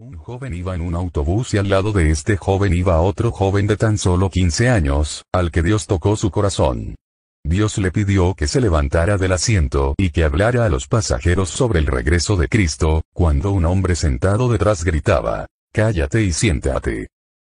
Un joven iba en un autobús y al lado de este joven iba otro joven de tan solo 15 años, al que Dios tocó su corazón. Dios le pidió que se levantara del asiento y que hablara a los pasajeros sobre el regreso de Cristo, cuando un hombre sentado detrás gritaba, Cállate y siéntate.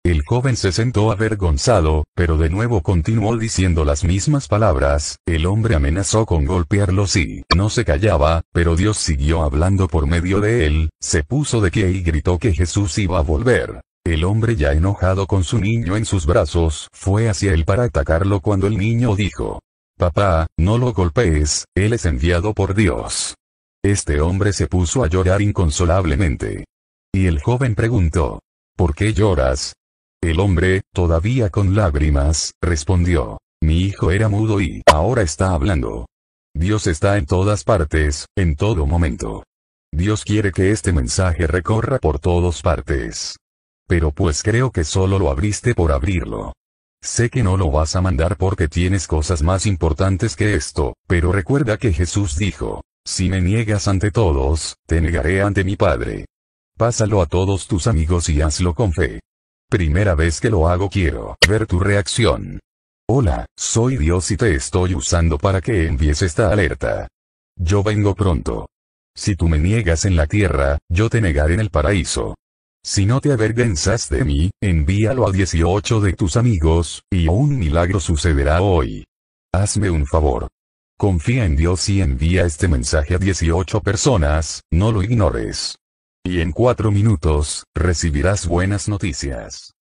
El joven se sentó avergonzado, pero de nuevo continuó diciendo las mismas palabras, el hombre amenazó con golpearlo si no se callaba, pero Dios siguió hablando por medio de él, se puso de pie y gritó que Jesús iba a volver. El hombre ya enojado con su niño en sus brazos, fue hacia él para atacarlo cuando el niño dijo, Papá, no lo golpees, él es enviado por Dios. Este hombre se puso a llorar inconsolablemente. Y el joven preguntó, ¿Por qué lloras, el hombre, todavía con lágrimas, respondió. Mi hijo era mudo y ahora está hablando. Dios está en todas partes, en todo momento. Dios quiere que este mensaje recorra por todas partes. Pero pues creo que solo lo abriste por abrirlo. Sé que no lo vas a mandar porque tienes cosas más importantes que esto, pero recuerda que Jesús dijo, si me niegas ante todos, te negaré ante mi Padre. Pásalo a todos tus amigos y hazlo con fe. Primera vez que lo hago quiero ver tu reacción. Hola, soy Dios y te estoy usando para que envíes esta alerta. Yo vengo pronto. Si tú me niegas en la tierra, yo te negaré en el paraíso. Si no te avergüenzas de mí, envíalo a 18 de tus amigos, y un milagro sucederá hoy. Hazme un favor. Confía en Dios y envía este mensaje a 18 personas, no lo ignores. Y en cuatro minutos, recibirás buenas noticias.